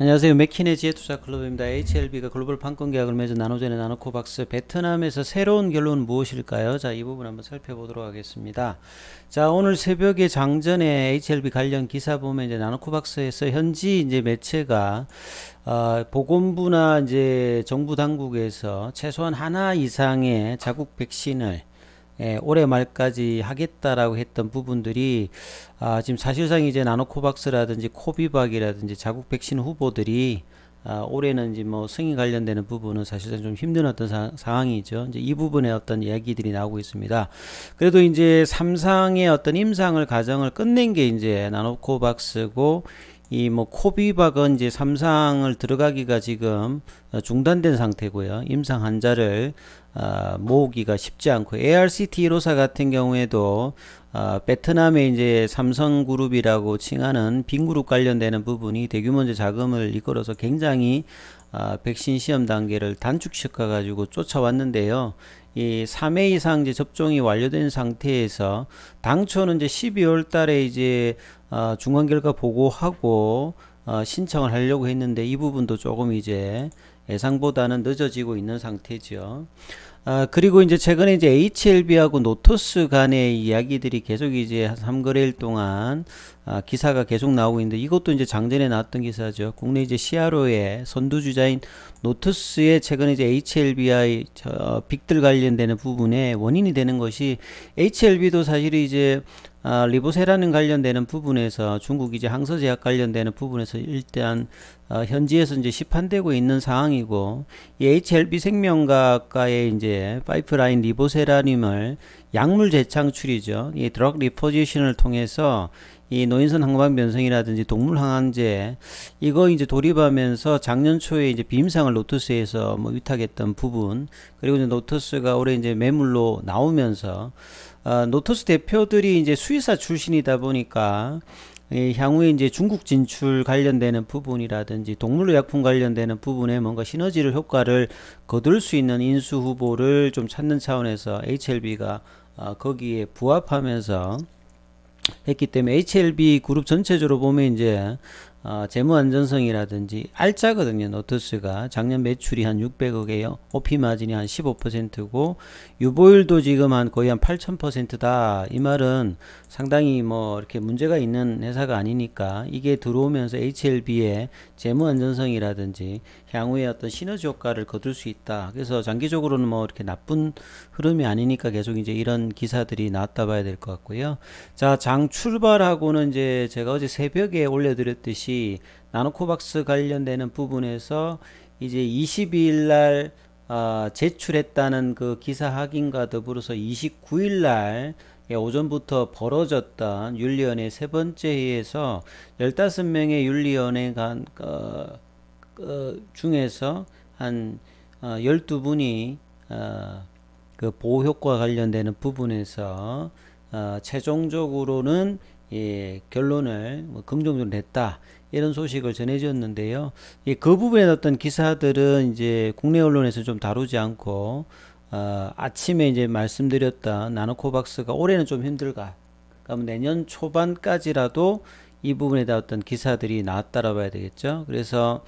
안녕하세요. 맥키네지의 투자 클럽입니다. HLB가 글로벌 판권 계약을 맺은 나노젠의 나노코박스 베트남에서 새로운 결론은 무엇일까요? 자, 이 부분 한번 살펴보도록 하겠습니다. 자, 오늘 새벽에 장전에 HLB 관련 기사 보면 이제 나노코박스에서 현지 이제 매체가 어, 보건부나 이제 정부 당국에서 최소한 하나 이상의 자국 백신을 예, 올해 말까지 하겠다라고 했던 부분들이 아, 지금 사실상 이제 나노코박스라든지 코비박이라든지 자국 백신 후보들이 아, 올해는 이제 뭐 승인 관련되는 부분은 사실상 좀 힘든 어떤 사, 상황이죠. 이제 이 부분에 어떤 이야기들이 나오고 있습니다. 그래도 이제 삼상의 어떤 임상을 과정을 끝낸 게 이제 나노코박스고 이 뭐 코비박은 이제 삼상을 들어가기가 지금 중단된 상태고요. 임상 환자를 아, 모으기가 쉽지 않고 ARCT 로사 같은 경우에도 아, 베트남의 이제 삼성그룹이라고 칭하는 빙그룹 관련되는 부분이 대규모 자금을 이끌어서 굉장히 아, 백신 시험 단계를 단축시켜 가지고 쫓아왔는데요. 이 3회 이상 이제 접종이 완료된 상태에서 당초는 이제 12월 달에 이제 아, 중간 결과 보고하고 어, 신청을 하려고 했는데 이 부분도 조금 이제 예상보다는 늦어지고 있는 상태죠. 아, 그리고 이제 최근에 이제 HLB하고 노토스 간의 이야기들이 계속 이제 한 3거래일 동안 아, 기사가 계속 나오고 있는데 이것도 이제 장전에 나왔던 기사죠. 국내 이제 CRO의 선두주자인 노토스의 최근에 이제 HLBI 저, 빅들 관련되는 부분에 원인이 되는 것이 HLB도 사실 이제 아, 리보세라는 관련되는 부분에서 중국 이제 항서제약 관련되는 부분에서 일단 어, 현지에서 이제 시판되고 있는 상황이고 HLB 생명과학과의 이제 파이프라인 리보세라늄을 약물 재창출이죠. 이 드럭 리포지션을 통해서 이노인선 항반 변성이라든지 동물 항암제 이거 이제 돌입하면서 작년 초에 이제 비임상을 노트스에서 뭐 위탁했던 부분 그리고 이제 노트스가 올해 이제 매물로 나오면서 어, 노토스 대표들이 이제 수의사 출신이다 보니까 예, 향후에 이제 중국 진출 관련되는 부분이라든지 동물의약품 관련되는 부분에 뭔가 시너지를 효과를 거둘 수 있는 인수 후보를 좀 찾는 차원에서 HLB가 어, 거기에 부합하면서 했기 때문에 HLB 그룹 전체적으로 보면 이제 어, 재무 안전성이라든지 알짜거든요. 노트스가 작년 매출이 한 600억에요. 오피 마진이 한 15%고 유보율도 지금 한 거의 한 8000%다. 이 말은 상당히 뭐 이렇게 문제가 있는 회사가 아니니까 이게 들어오면서 HLB의 재무 안전성이라든지 향후에 어떤 시너지 효과를 거둘 수 있다. 그래서 장기적으로는 뭐 이렇게 나쁜 흐름이 아니니까 계속 이제 이런 기사들이 나왔다 봐야 될 것 같고요. 자, 장 출발하고는 이제 제가 어제 새벽에 올려드렸듯이 나노코박스 관련되는 부분에서 이제 22일 날 어, 제출했다는 그 기사 확인과 더불어서 29일 날 예, 오전부터 벌어졌던 윤리연의세 번째 회에서 15명의 윤리연에 간, 어, 어, 중에서 한 12분이 어, 어, 그 보호효과 관련되는 부분에서 최종적으로는 예, 결론을 뭐 긍정적으로 냈다 이런 소식을 전해줬는데요. 예, 그 부분에 어떤 기사들은 이제 국내 언론에서 좀 다루지 않고 어, 아침에 이제 말씀드렸던 나노코박스가 올해는 좀 힘들까? 그러니까 그럼 뭐 내년 초반까지라도 이 부분에 대한 어떤 기사들이 나왔다라고 봐야 되겠죠. 그래서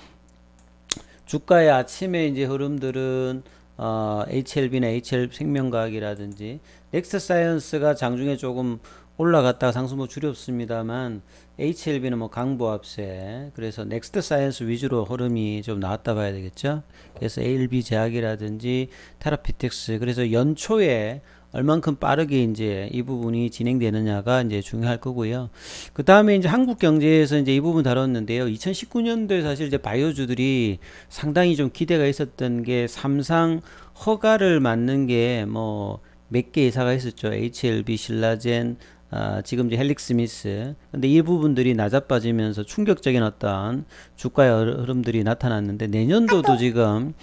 주가의 아침에 이제 흐름들은 어, HLB나 HL 생명과학이라든지 넥스사이언스가 장중에 조금 올라갔다가 상승 뭐 줄였습니다만 HLB는 뭐 강보합세 그래서 넥스트 사이언스 위주로 흐름이 좀 나왔다 봐야 되겠죠 그래서 ALB 제약이라든지 테라피틱스 그래서 연초에 얼만큼 빠르게 이제 이 부분이 진행되느냐가 이제 중요할 거고요. 그 다음에 이제 한국 경제에서 이제 이 부분 다뤘는데요. 2019년도에 사실 이제 바이오주들이 상당히 좀 기대가 있었던 게 삼상 허가를 맞는 게 뭐 몇개 이사가 있었죠. HLB, 신라젠, 아, 지금 이제 헬릭 스미스. 근데 이 부분들이 낮아빠지면서 충격적인 어떤 주가의 흐름들이 나타났는데 내년도도 지금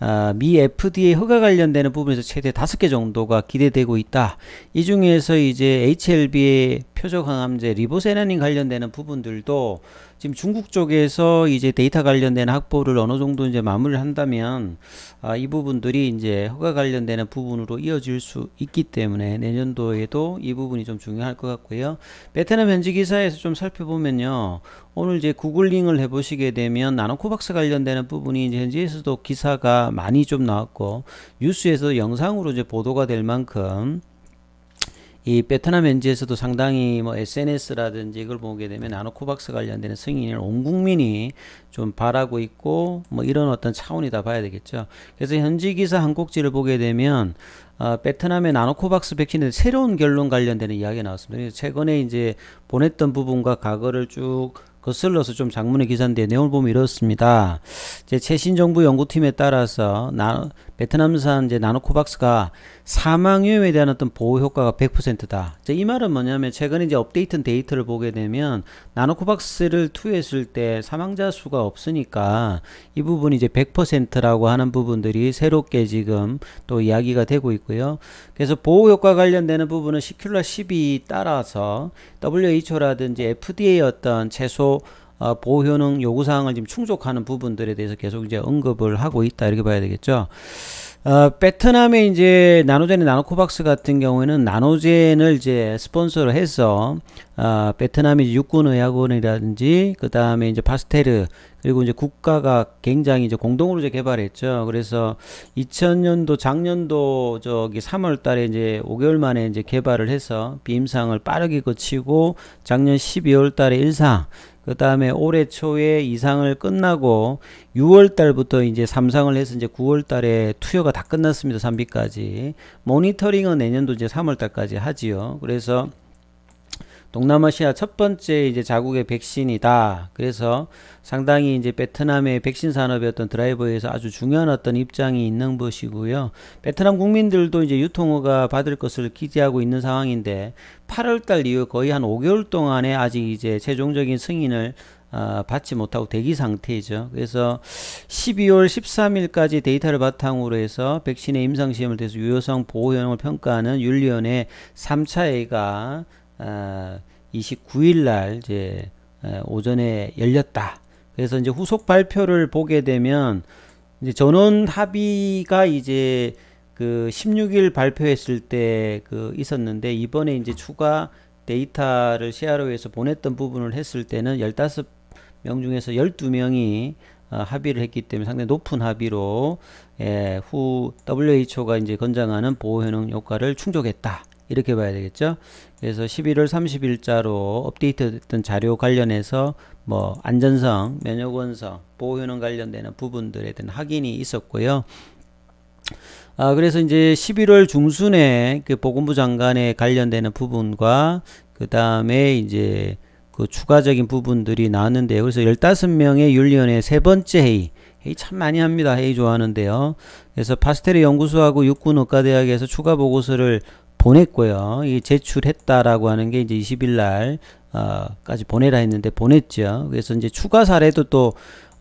아, 미 FDA 허가 관련되는 부분에서 최대 다섯 개 정도가 기대되고 있다. 이 중에서 이제 HLB의 표적 항암제 리보세나닌 관련되는 부분들도 지금 중국 쪽에서 이제 데이터 관련된 확보를 어느 정도 이제 마무리를 한다면 아, 이 부분들이 이제 허가 관련되는 부분으로 이어질 수 있기 때문에 내년도에도 이 부분이 좀 중요할 것 같고요. 베트남 현지 기사에서 좀 살펴보면요. 오늘 이제 구글링을 해보시게 되면 나노코박스 관련되는 부분이 이제 현지에서도 기사가 많이 좀 나왔고 뉴스에서 영상으로 이제 보도가 될 만큼 이 베트남 엔지에서도 상당히 뭐 SNS라든지 이걸 보게 되면 나노코박스 관련되는 승인을 온 국민이 좀 바라고 있고 뭐 이런 어떤 차원이다 봐야 되겠죠. 그래서 현지 기사 한 꼭지를 보게 되면 어, 베트남의 나노코박스 백신에 새로운 결론 관련되는 이야기가 나왔습니다. 최근에 이제 보냈던 부분과 과거를 쭉 거슬러서 그 좀 장문의 기사인데 내용을 보면 이렇습니다. 제 최신 정부 연구팀에 따라서 나, 베트남산 이제 나노코박스가 사망위험에 대한 어떤 보호 효과가 100%다. 이 말은 뭐냐면 최근에 이제 업데이트 데이터를 보게 되면 나노코박스를 투여했을 때 사망자 수가 없으니까 이 부분이 이제 100%라고 하는 부분들이 새롭게 지금 또 이야기가 되고 있고요. 그래서 보호 효과 관련되는 부분은 시큘라 10이 따라서 WHO라든지 FDA 어떤 최소 어, 보 효능 요구 사항을 지금 충족하는 부분들에 대해서 계속 이제 언급을 하고 있다 이렇게 봐야 되겠죠. 어, 베트남의 이제 나노젠의 나노코박스 같은 경우에는 나노젠을 이제 스폰서로 해서 어, 베트남의 육군의학원이라든지 그 다음에 이제 파스테르 그리고 이제 국가가 굉장히 이제 공동으로 이제 개발했죠. 그래서 2000년도 작년도 저기 3월달에 이제 5개월 만에 이제 개발을 해서 비임상을 빠르게 거치고 작년 12월달에 일상 그 다음에 올해 초에 이상을 끝나고 6월 달부터 이제 삼상을 해서 이제 9월 달에 투여가 다 끝났습니다. 3비까지. 모니터링은 내년도 이제 3월 달까지 하지요. 그래서 동남아시아 첫 번째 이제 자국의 백신이다. 그래서 상당히 이제 베트남의 백신 산업의 어떤 드라이버에서 아주 중요한 어떤 입장이 있는 것이고요. 베트남 국민들도 이제 유통허가 받을 것을 기대하고 있는 상황인데 8월달 이후 거의 한 5개월 동안에 아직 이제 최종적인 승인을 어, 받지 못하고 대기 상태이죠. 그래서 12월 13일까지 데이터를 바탕으로 해서 백신의 임상시험을 통해서 유효성 보호형을 평가하는 윤리위원회 3차 회가 어, 29일 날 이제 어, 오전에 열렸다. 그래서 이제 후속 발표를 보게 되면 이제 전원 합의가 이제 그 16일 발표했을 때 그 있었는데 이번에 이제 추가 데이터를 시아로 위해서 보냈던 부분을 했을 때는 15명 중에서 12명이 어, 합의를 했기 때문에 상당히 높은 합의로 예, 후 WHO가 이제 권장하는 보호 효능 효과를 충족했다. 이렇게 봐야 되겠죠. 그래서 11월 30일자로 업데이트됐던 자료 관련해서 뭐 안전성, 면역원성, 보호효능 관련되는 부분들에 대한 확인이 있었고요. 아 그래서 이제 11월 중순에 그 보건부 장관에 관련되는 부분과 그 다음에 이제 그 추가적인 부분들이 나왔는데 그래서 15명의 윤리원회세 번째 회의 회의 참 많이 합니다. 회의 좋아하는데요. 그래서 파스텔의 연구소하고 육군의과대학에서 추가 보고서를 보냈고요. 이 제출했다라고 하는 게 이제 20일 날 어, 까지 보내라 했는데 보냈죠. 그래서 이제 추가 사례도 또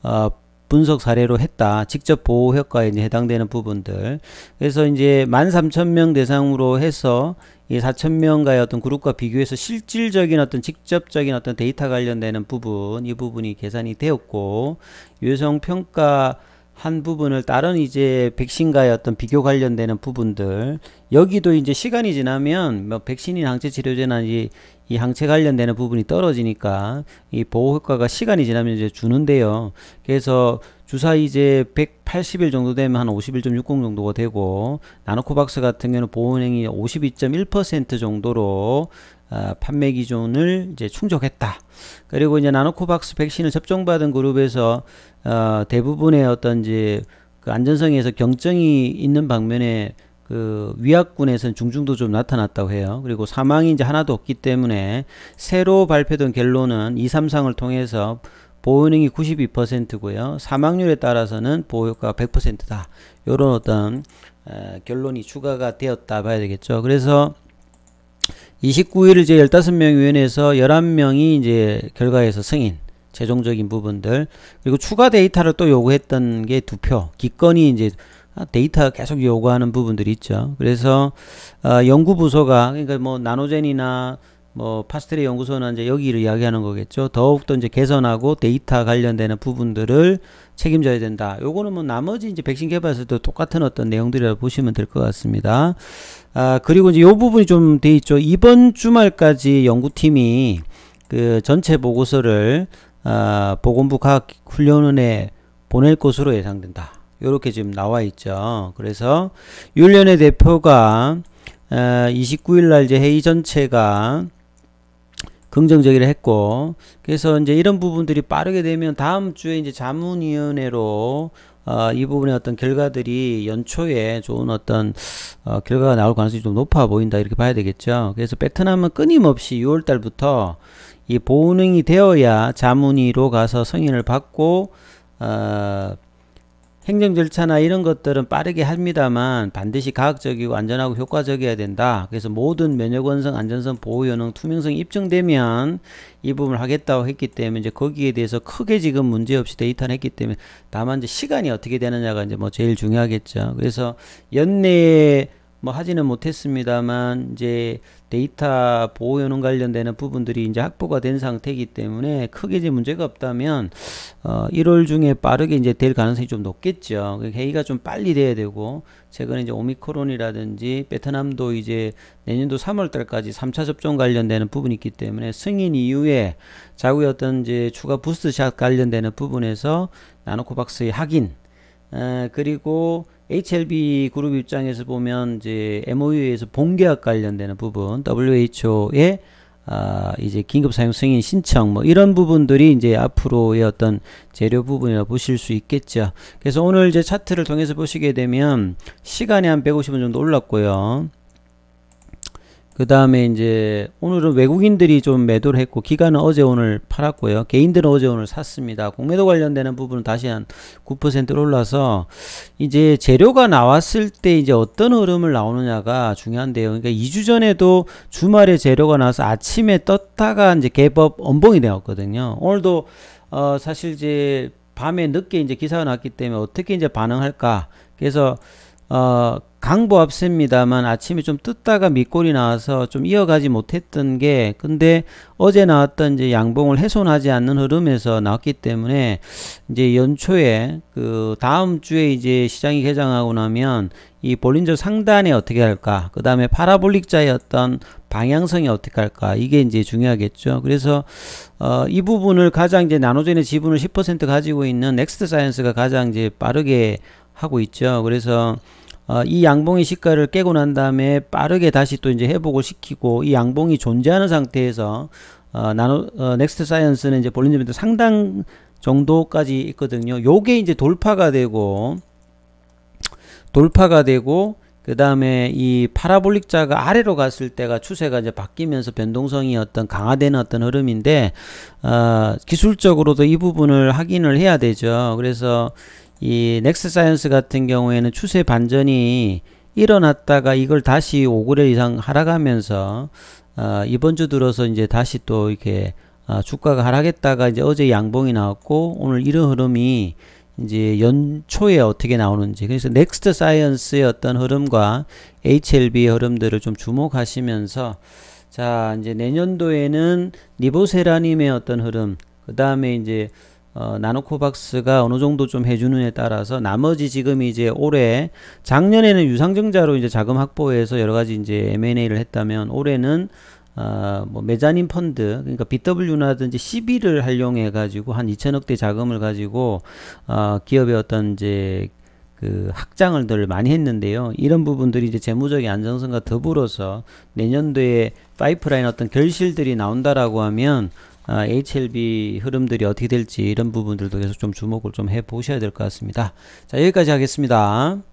어, 분석 사례로 했다. 직접 보호 효과에 이제 해당되는 부분들. 그래서 이제 13,000명 대상으로 해서 이 4,000명과의 어떤 그룹과 비교해서 실질적인 어떤 직접적인 어떤 데이터 관련되는 부분, 이 부분이 계산이 되었고, 유효성 평가 한 부분을 다른 이제 백신과의 어떤 비교 관련되는 부분들 여기도 이제 시간이 지나면 뭐 백신이나 항체 치료제나 이, 이 항체 관련되는 부분이 떨어지니까 이 보호 효과가 시간이 지나면 이제 주는데요. 그래서 주사 이제 180일 정도 되면 한51.60 정도가 되고 나노코박스 같은 경우는 보호량이 52.1% 정도로 아, 판매 기준을 이제 충족했다. 그리고 이제 나노코박스 백신을 접종받은 그룹에서 어, 대부분의 어떤 이제 그 안전성에서 경증이 있는 방면에 그 위약군에서는 중증도 좀 나타났다고 해요. 그리고 사망이 이제 하나도 없기 때문에 새로 발표된 결론은 2, 3상을 통해서 보호능이 92%고요. 사망률에 따라서는 보호효과 100%다. 이런 어떤 에, 결론이 추가가 되었다 봐야 되겠죠. 그래서 29일 이제 15명 위원회에서 11명이 이제 결과에서 승인, 최종적인 부분들, 그리고 추가 데이터를 또 요구했던 게 두 표, 기권이 이제 데이터 계속 요구하는 부분들이 있죠. 그래서 어, 연구부서가 그러니까 뭐 나노젠이나 뭐 파스텔의 연구소는 이제 여기를 이야기하는 거겠죠. 더욱더 이제 개선하고 데이터 관련되는 부분들을 책임져야 된다. 요거는 뭐 나머지 이제 백신 개발에서도 똑같은 어떤 내용들이라고 보시면 될 것 같습니다. 아, 그리고 이제 요 부분이 좀 돼 있죠. 이번 주말까지 연구팀이 그 전체 보고서를 아, 보건부 과학훈련원에 보낼 것으로 예상된다. 요렇게 지금 나와 있죠. 그래서 윤련의 대표가 29일 아, 날 이제 회의 전체가 긍정적이라 했고 그래서 이제 이런 부분들이 빠르게 되면 다음 주에 이제 자문위원회로 어, 이 부분의 어떤 결과들이 연초에 좋은 어떤 어, 결과가 나올 가능성이 좀 높아 보인다 이렇게 봐야 되겠죠. 그래서 베트남은 끊임없이 6월 달부터 이 보능이 되어야 자문위로 가서 승인을 받고 어, 행정 절차나 이런 것들은 빠르게 합니다만 반드시 과학적이고 안전하고 효과적이어야 된다. 그래서 모든 면역원성, 안전성, 보호효능, 투명성이 입증되면 이 부분을 하겠다고 했기 때문에 이제 거기에 대해서 크게 지금 문제없이 데이터를 했기 때문에 다만 이제 시간이 어떻게 되느냐가 이제 뭐 제일 중요하겠죠. 그래서 연내에 뭐 하지는 못했습니다만 이제 데이터 보호연원 관련되는 부분들이 이제 확보가 된 상태이기 때문에 크게 이제 문제가 없다면 어 1월 중에 빠르게 이제 될 가능성이 좀 높겠죠. 그 회의가 좀 빨리 돼야 되고 최근에 이제 오미크론이라든지 베트남도 이제 내년도 3월 달까지 3차 접종 관련되는 부분이 있기 때문에 승인 이후에 자국의 어떤 이제 추가 부스샷 관련되는 부분에서 나노코박스의 확인 어, 그리고 HLB 그룹 입장에서 보면 이제 MOU에서 본계약 관련되는 부분, WHO의 아, 이제 긴급 사용 승인 신청 뭐 이런 부분들이 이제 앞으로의 어떤 재료 부분이라 고 보실 수 있겠죠. 그래서 오늘 이제 차트를 통해서 보시게 되면 시간이 한 150분 정도 올랐고요. 그 다음에 이제 오늘은 외국인들이 좀 매도를 했고 기간은 어제 오늘 팔았고요 개인들은 어제 오늘 샀습니다 공매도 관련되는 부분은 다시 한9 올라서 이제 재료가 나왔을 때 이제 어떤 흐름을 나오느냐가 중요한데요 그러니까 2주 전에도 주말에 재료가 나와서 아침에 떴다가 이제 개법 엄봉이 되었거든요 오늘도 어 사실 이제 밤에 늦게 이제 기사가 났기 때문에 어떻게 이제 반응할까 그래서 어, 강보 합세입니다만 아침에 좀 뜯다가 밑골이 나와서 좀 이어가지 못했던 게 근데 어제 나왔던 이제 양봉을 훼손하지 않는 흐름에서 나왔기 때문에 이제 연초에 그 다음 주에 이제 시장이 개장하고 나면 이 볼린저 상단에 어떻게 할까 그 다음에 파라볼릭자의 어떤 방향성이 어떻게 할까 이게 이제 중요하겠죠 그래서 어, 이 부분을 가장 이제 나노젠의 지분을 10% 가지고 있는 넥스트 사이언스가 가장 이제 빠르게 하고 있죠. 그래서 어, 이 양봉의 시가를 깨고 난 다음에 빠르게 다시 또 이제 회복을 시키고 이 양봉이 존재하는 상태에서 어, 나노 어, 넥스트 사이언스는 이제 볼린저도 상당 정도까지 있거든요. 요게 이제 돌파가 되고 돌파가 되고 그 다음에 이 파라볼릭자가 아래로 갔을 때가 추세가 이제 바뀌면서 변동성이 어떤 강화되는 어떤 흐름인데 어, 기술적으로도 이 부분을 확인을 해야 되죠. 그래서 이 넥스 사이언스 같은 경우에는 추세 반전이 일어났다가 이걸 다시 5그레 이상 하락하면서 어, 이번 주 들어서 이제 다시 또 이렇게 아, 주가가 하락했다가 이제 어제 양봉이 나왔고 오늘 이런 흐름이 이제 연초에 어떻게 나오는지 그래서 넥스트 사이언스의 어떤 흐름과 HLB의 흐름들을 좀 주목하시면서 자 이제 내년도에는 리보세라님의 어떤 흐름 그 다음에 이제 어, 나노코박스가 어느 정도 좀해주는에 따라서 나머지 지금 이제 올해 작년에는 유상증자로 이제 자금 확보해서 여러 가지 이제 M&A를 했다면 올해는 어, 뭐 메자닌 펀드 그러니까 BW나든지 CB를 활용해 가지고 한 2천억대 자금을 가지고 어, 기업의 어떤 이제 그 확장을 늘 많이 했는데요. 이런 부분들이 이제 재무적인 안정성과 더불어서 내년도에 파이프라인 어떤 결실들이 나온다라고 하면 아, HLB 흐름들이 어떻게 될지 이런 부분들도 계속 좀 주목을 좀 해보셔야 될 것 같습니다. 자 여기까지 하겠습니다.